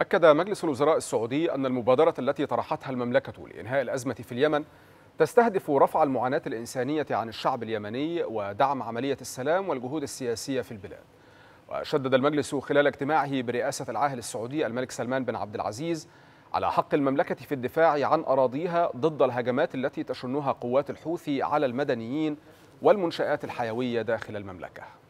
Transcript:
أكد مجلس الوزراء السعودي أن المبادرة التي طرحتها المملكة لإنهاء الأزمة في اليمن تستهدف رفع المعاناة الإنسانية عن الشعب اليمني ودعم عملية السلام والجهود السياسية في البلاد. وشدد المجلس خلال اجتماعه برئاسة العاهل السعودي الملك سلمان بن عبد العزيز على حق المملكة في الدفاع عن أراضيها ضد الهجمات التي تشنها قوات الحوثي على المدنيين والمنشآت الحيوية داخل المملكة.